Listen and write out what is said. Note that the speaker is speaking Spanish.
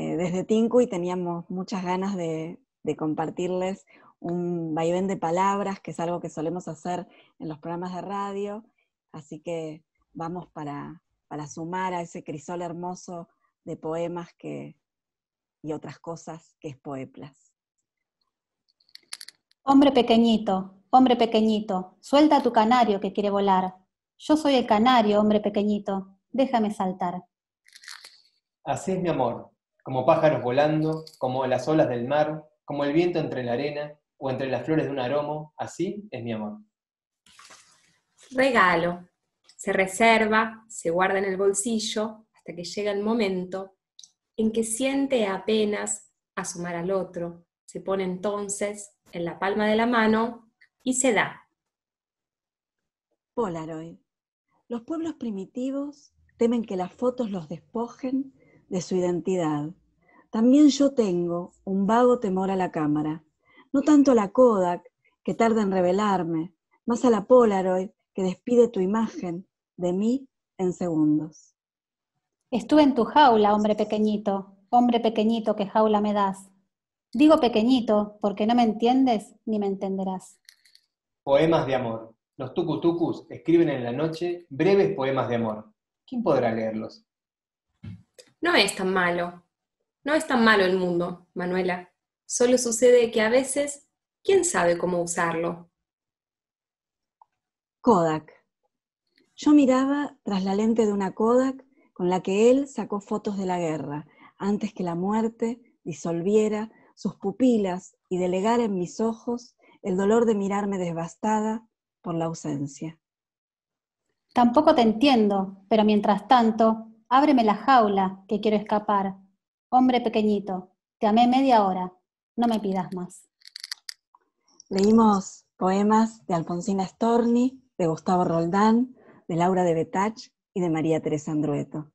Eh, desde Tinku y teníamos muchas ganas de, compartirles un vaivén de palabras, que es algo que solemos hacer en los programas de radio, así que vamos para, sumar a ese crisol hermoso de poemas y otras cosas que es Poeplas. Hombre pequeñito, hombre pequeñito, suelta a tu canario que quiere volar. Yo soy el canario, hombre pequeñito, déjame saltar. Así es mi amor, como pájaros volando, como las olas del mar, como el viento entre la arena o entre las flores de un aromo, así es mi amor. Regalo. Se reserva, se guarda en el bolsillo hasta que llega el momento en que siente apenas asomar al otro. Se pone entonces en la palma de la mano y se da. Polaroid. Los pueblos primitivos temen que las fotos los despojen de su identidad. También yo tengo un vago temor a la cámara, no tanto a la Kodak, que tarda en revelarme, más a la Polaroid, que despide tu imagen de mí en segundos. Estuve en tu jaula, hombre pequeñito, hombre pequeñito, que jaula me das. Digo pequeñito porque no me entiendes ni me entenderás. Poemas de amor. Los tucutucus escriben en la noche breves poemas de amor. ¿Quién podrá leerlos? No es tan malo. No es tan malo el mundo, Manuela. Solo sucede que a veces, ¿quién sabe cómo usarlo? Kodak. Yo miraba tras la lente de una Kodak con la que él sacó fotos de la guerra, antes que la muerte disolviera sus pupilas y delegara en mis ojos el dolor de mirarme devastada por la ausencia. Tampoco te entiendo, pero mientras tanto, ábreme la jaula, que quiero escapar. Hombre pequeñito, te amé media hora, no me pidas más. Leímos poemas de Alfonsina Storni, de Gustavo Roldán, de Laura de Betach y de María Teresa Andrueto.